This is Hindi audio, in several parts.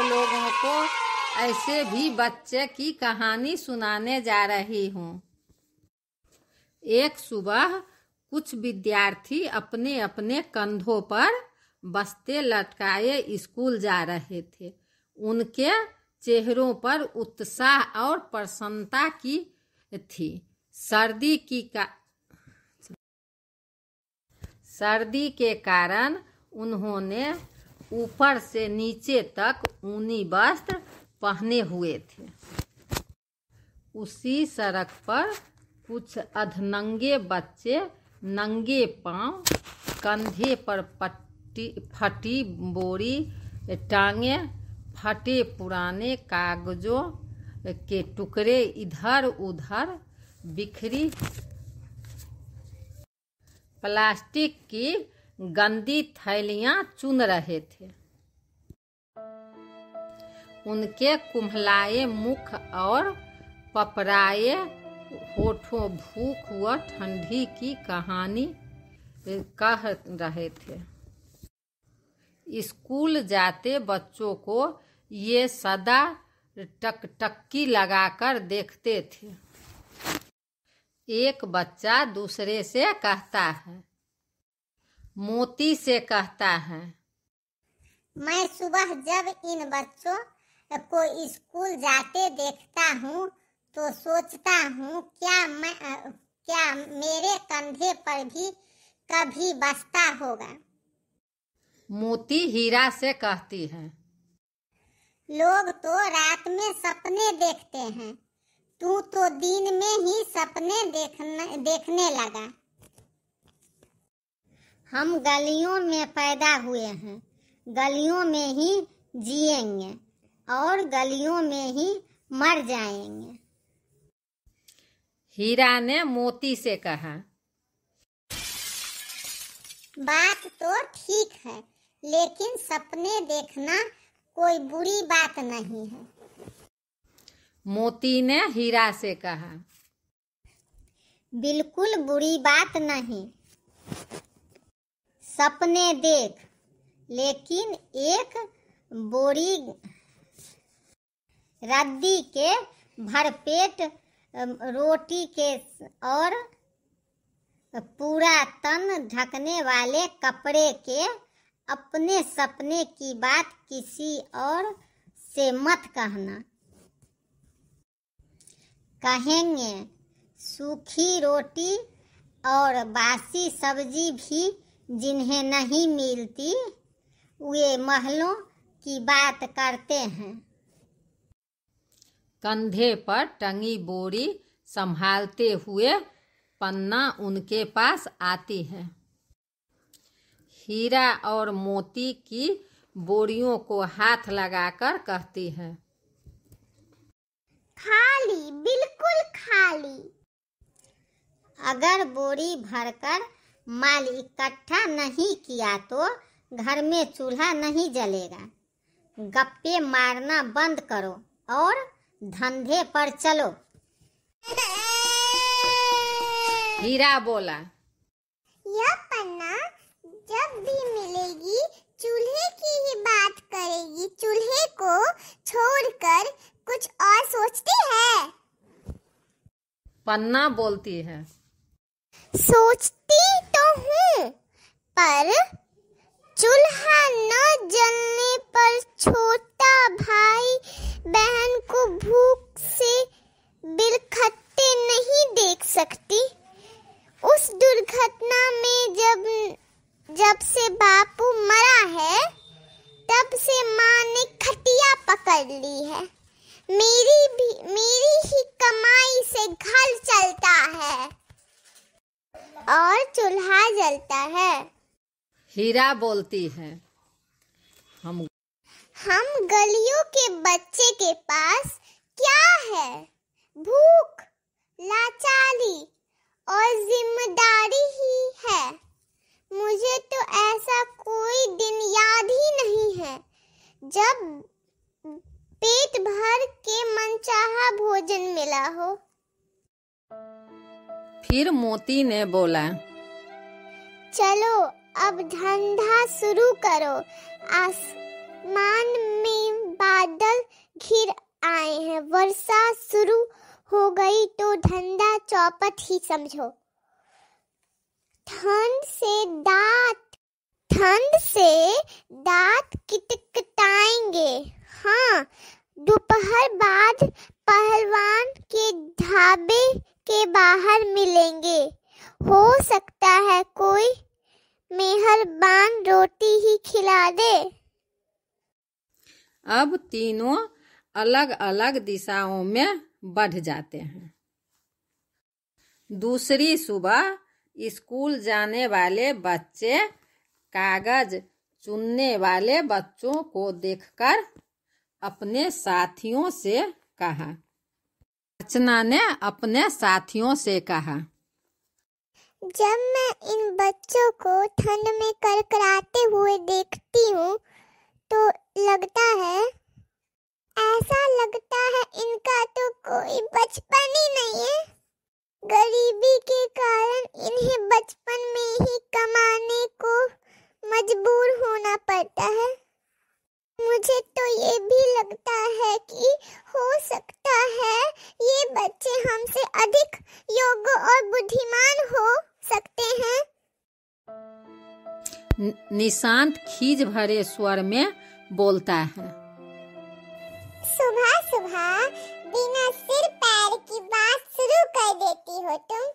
आप लोगों को ऐसे भी बच्चे की कहानी सुनाने जा रही हूँ एक सुबह कुछ विद्यार्थी अपने अपने कंधों पर बस्ते लटकाए स्कूल जा रहे थे उनके चेहरों पर उत्साह और प्रसन्नता की थी सर्दी की का सर्दी के कारण उन्होंने ऊपर से नीचे तक ऊनी वस्त्र पहने हुए थे उसी सड़क पर कुछ अधनंगे बच्चे नंगे पांव कंधे पर पट्टी फटी बोरी टांगे फटे पुराने कागजों के टुकड़े इधर उधर बिखरी प्लास्टिक की गंदी थैलियां चुन रहे थे उनके कुम्हलाए मुख और पपराए होठों भूख व ठंडी की कहानी कह रहे थे स्कूल जाते बच्चों को ये सदा टकटक्की लगाकर देखते थे एक बच्चा दूसरे से कहता है मोती से कहता है मैं सुबह जब इन बच्चों को स्कूल जाते देखता हूँ तो सोचता हूँ क्या मैं क्या मेरे कंधे पर भी कभी बसता होगा मोती हीरा से कहती है लोग तो रात में सपने देखते हैं तू तो दिन में ही सपने देखने देखने लगा हम गलियों में पैदा हुए हैं गलियों में ही जिएंगे और गलियों में ही मर जाएंगे हीरा ने मोती से कहा बात तो ठीक है लेकिन सपने देखना कोई बुरी बात नहीं है मोती ने हीरा से कहा बिल्कुल बुरी बात नहीं सपने देख लेकिन एक बोरी रद्दी के भरपेट रोटी के और पूरा तन ढकने वाले कपड़े के अपने सपने की बात किसी और से मत कहना कहेंगे सूखी रोटी और बासी सब्जी भी जिन्हें नहीं मिलती वे महलों की बात करते हैं कंधे पर टंगी बोरी संभालते हुए पन्ना उनके पास आती है हीरा और मोती की बोरियों को हाथ लगाकर कहती है खाली बिल्कुल खाली अगर बोरी भरकर माल इकट्ठा नहीं किया तो घर में चूल्हा नहीं जलेगा गप्पे मारना बंद करो और धंधे पर चलो हीरा बोला यह पन्ना जब भी मिलेगी चूल्हे की ही बात करेगी चूल्हे को छोड़कर कुछ और सोचती है पन्ना बोलती है सोचती है पर चूल्हा न जलने पर छोटा भाई बहन को भूख से बिलखते नहीं देख सकती उस दुर्घटना में जब जब से बापू मरा है तब से माँ ने खटिया पकड़ ली है मेरी भी मेरी ही कमाई से घर चलता है और चूल्हा जलता है हीरा बोलती है हम हम गलियों के बच्चे के पास क्या है भूख लाचारी फिर मोती ने बोला चलो अब धंधा शुरू करो आसमान में बादल घिर आए हैं वर्षा शुरू हो गई तो धंधा चौपट ही समझो ठंड से दांत ठंड से दांत किटकिटाएंगे हाँ दोपहर बाद पहलवान के ढाबे के बाहर मिलेंगे हो सकता है कोई मेहरबान रोटी ही खिला दे अब तीनों अलग अलग दिशाओं में बढ़ जाते हैं दूसरी सुबह स्कूल जाने वाले बच्चे कागज चुनने वाले बच्चों को देखकर अपने साथियों से कहा अर्चना ने अपने साथियों से कहा जब मैं इन बच्चों को ठंड में करकराते हुए देखती हूँ तो लगता है ऐसा लगता है इनका तो कोई बचपन ही नहीं है गरीबी के कारण इन्हें बचपन में ही कमाने को मजबूर होना पड़ता है मुझे तो ये भी लगता है कि हो सकता है ये बच्चे हमसे अधिक योग्य और बुद्धिमान हो सकते हैं निशांत खीज भरे स्वर में बोलता है सुबह सुबह बिना सिर पैर की बात शुरू कर देती हो तुम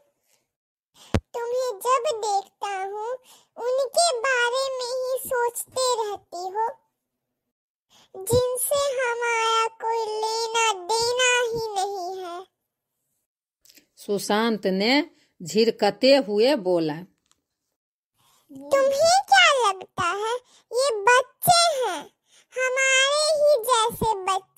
तुम्हें जब देखता हूँ उनके बारे में ही सोचते रहती हो जिनसे हमारा कोई लेना देना ही नहीं है सुशांत ने झिरकते हुए बोला तुम्हें क्या लगता है ये बच्चे हैं हमारे ही जैसे बच्चे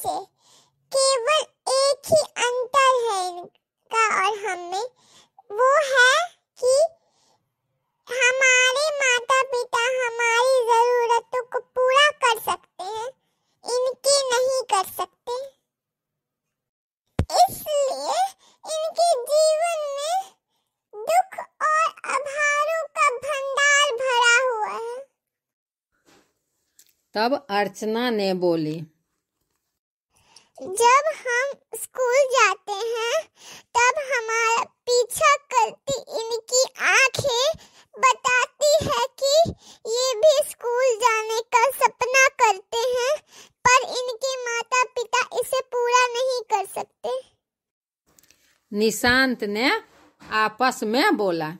तब अर्चना ने बोली जब हम स्कूल जाते हैं तब हमारा पीछा करती इनकी आंखें बताती है कि ये भी स्कूल जाने का सपना करते हैं पर इनके माता पिता इसे पूरा नहीं कर सकते निशांत ने आपस में बोला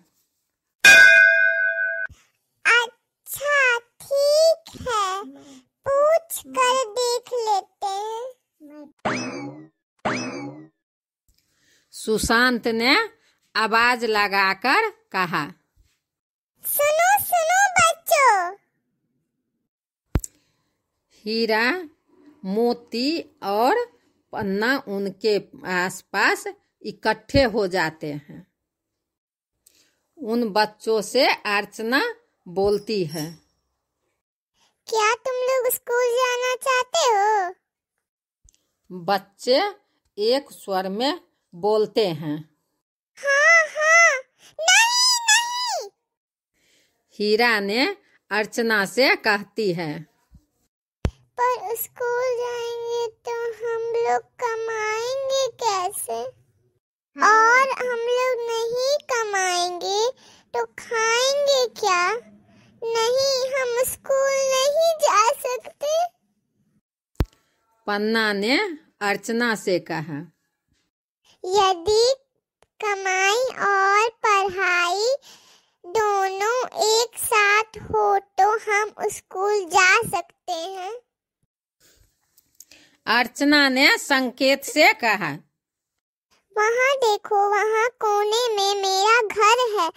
सुशांत ने आवाज लगाकर कहा सुनो सुनो बच्चों हीरा मोती और पन्ना उनके आसपास इकट्ठे हो जाते हैं उन बच्चों से अर्चना बोलती है क्या तुम लोग स्कूल जाना चाहते हो बच्चे एक स्वर में बोलते हैं हाँ, हाँ, नहीं, नहीं। हीरा ने अर्चना से कहती है पर स्कूल जाएंगे तो हम लोग कमाएंगे कैसे हाँ। और हम लोग नहीं कमाएंगे तो खाएंगे क्या नहीं हम स्कूल नहीं जा सकते पन्ना ने अर्चना से कहा यदि कमाई और पढ़ाई दोनों एक साथ हो तो हम स्कूल जा सकते हैं अर्चना ने संकेत से कहा वहाँ देखो वहाँ कोने में मेरा घर है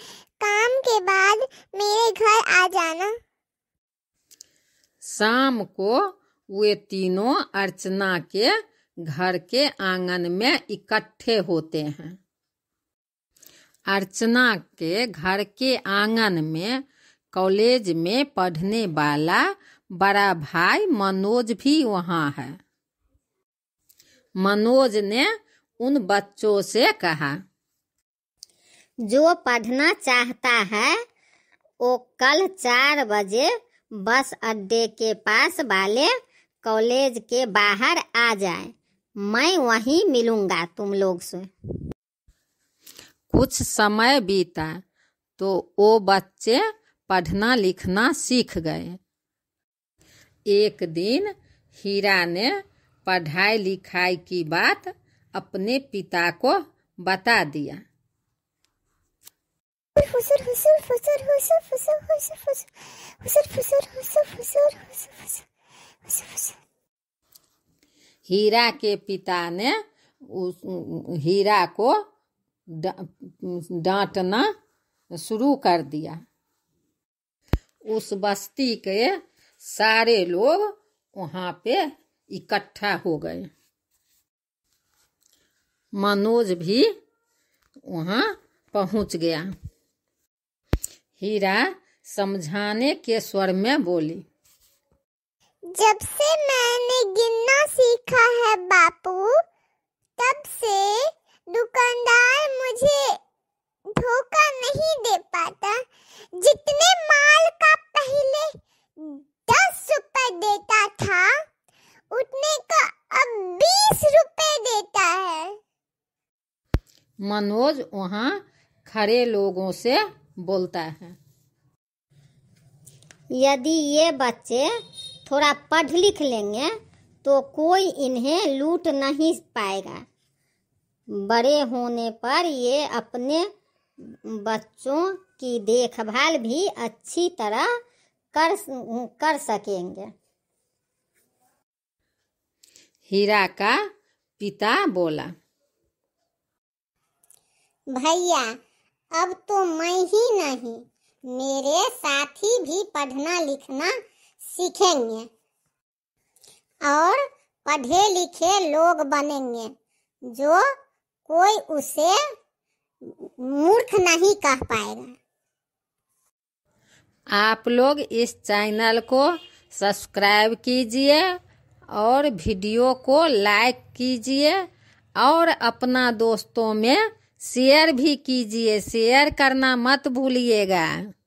काम के बाद मेरे घर आ जाना शाम को वे तीनों अर्चना के घर के आंगन में इकट्ठे होते हैं अर्चना के घर के आंगन में कॉलेज में पढ़ने वाला बड़ा भाई मनोज भी वहां है मनोज ने उन बच्चों से कहा जो पढ़ना चाहता है वो कल चार बजे बस अड्डे के पास वाले कॉलेज के बाहर आ जाए मैं वहीं मिलूंगा तुम लोग से कुछ समय बीता तो वो बच्चे पढ़ना लिखना सीख गए एक दिन हीरा ने पढ़ाई लिखाई की बात अपने पिता को बता दिया हीरा के पिता ने उस हीरा को डांटना शुरू कर दिया उस बस्ती के सारे लोग वहां पे इकट्ठा हो गए मनोज भी वहाँ पहुंच गया हीरा समझाने के स्वर में बोली जब से मैंने गिनना सीखा है बापू तब से दुकानदार मुझे धोखा नहीं दे पाता जितने माल का पहले दस रुपए देता था उतने का अब बीस रुपए देता है मनोज वहाँ खड़े लोगों से बोलता है यदि ये बच्चे थोड़ा पढ़ लिख लेंगे तो कोई इन्हें लूट नहीं पाएगा बड़े होने पर ये अपने बच्चों की देखभाल भी अच्छी तरह कर कर सकेंगे हीरा का पिता बोला भैया अब तो मैं ही नहीं मेरे साथी भी पढ़ना लिखना सीखेंगे और पढ़े लिखे लोग बनेंगे जो कोई उसे मूर्ख नहीं कह पाएगा आप लोग इस चैनल को सब्सक्राइब कीजिए और वीडियो को लाइक कीजिए और अपना दोस्तों में शेयर भी कीजिए शेयर करना मत भूलिएगा